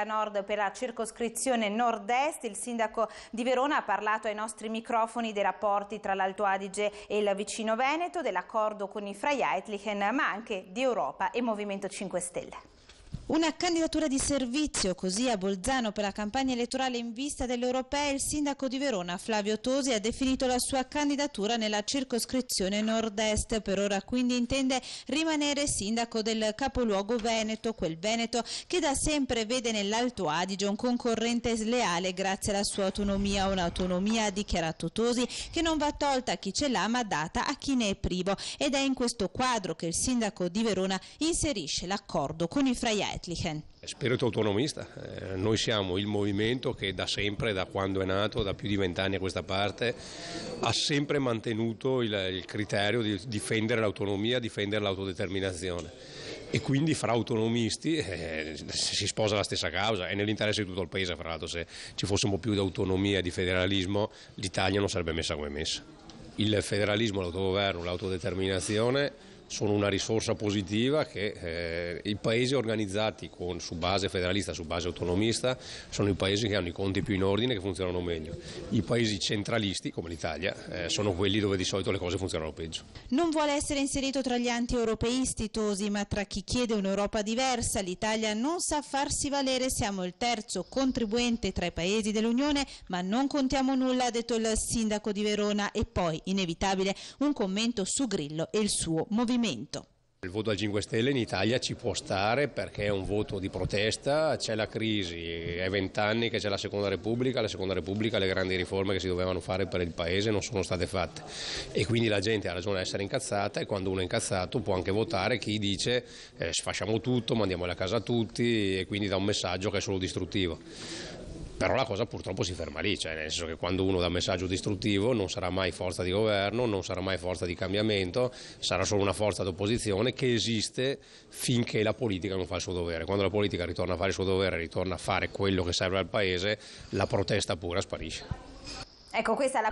città nord per la circoscrizione nord-est. Il sindaco di Verona ha parlato ai nostri microfoni dei rapporti tra l'Alto Adige e il vicino Veneto, dell'accordo con i Freie Eitlichen, ma anche di Europa e Movimento 5 Stelle. Una candidatura di servizio così a Bolzano per la campagna elettorale in vista dell'Europea, il sindaco di Verona Flavio Tosi ha definito la sua candidatura nella circoscrizione nord-est, per ora quindi intende rimanere sindaco del capoluogo Veneto, quel Veneto che da sempre vede nell'Alto Adige un concorrente sleale grazie alla sua autonomia, un'autonomia, ha dichiarato Tosi, che non va tolta a chi ce l'ha ma data a chi ne è privo ed è in questo quadro che il sindaco di Verona inserisce l'accordo con i fraielli. Bethlehem. Spirito autonomista, eh, noi siamo il movimento che da sempre, da quando è nato, da più di vent'anni a questa parte, ha sempre mantenuto il, il criterio di difendere l'autonomia, difendere l'autodeterminazione e quindi fra autonomisti eh, si sposa la stessa causa, è nell'interesse di tutto il paese, fra l'altro se ci fosse un po' più di autonomia e di federalismo l'Italia non sarebbe messa come messa. Il federalismo, l'autogoverno, l'autodeterminazione sono una risorsa positiva che eh, i paesi organizzati con, su base federalista, su base autonomista, sono i paesi che hanno i conti più in ordine e che funzionano meglio. I paesi centralisti, come l'Italia, eh, sono quelli dove di solito le cose funzionano peggio. Non vuole essere inserito tra gli anti-europeisti Tosi, ma tra chi chiede un'Europa diversa, l'Italia non sa farsi valere, siamo il terzo contribuente tra i paesi dell'Unione, ma non contiamo nulla, ha detto il sindaco di Verona e poi, inevitabile, un commento su Grillo e il suo movimento movimento. Il voto al 5 Stelle in Italia ci può stare perché è un voto di protesta, c'è la crisi, è vent'anni che c'è la Seconda Repubblica, la Seconda Repubblica le grandi riforme che si dovevano fare per il Paese non sono state fatte e quindi la gente ha ragione a essere incazzata e quando uno è incazzato può anche votare chi dice eh, sfasciamo tutto, mandiamole a casa tutti e quindi dà un messaggio che è solo distruttivo però la cosa purtroppo si ferma lì, cioè nel senso che quando uno dà un messaggio distruttivo non sarà mai forza di governo, non sarà mai forza di cambiamento, sarà solo una forza d'opposizione che esiste finché la politica non fa il suo dovere. Quando la politica ritorna a fare il suo dovere, ritorna a fare quello che serve al Paese, la protesta pura sparisce. Ecco, questa è la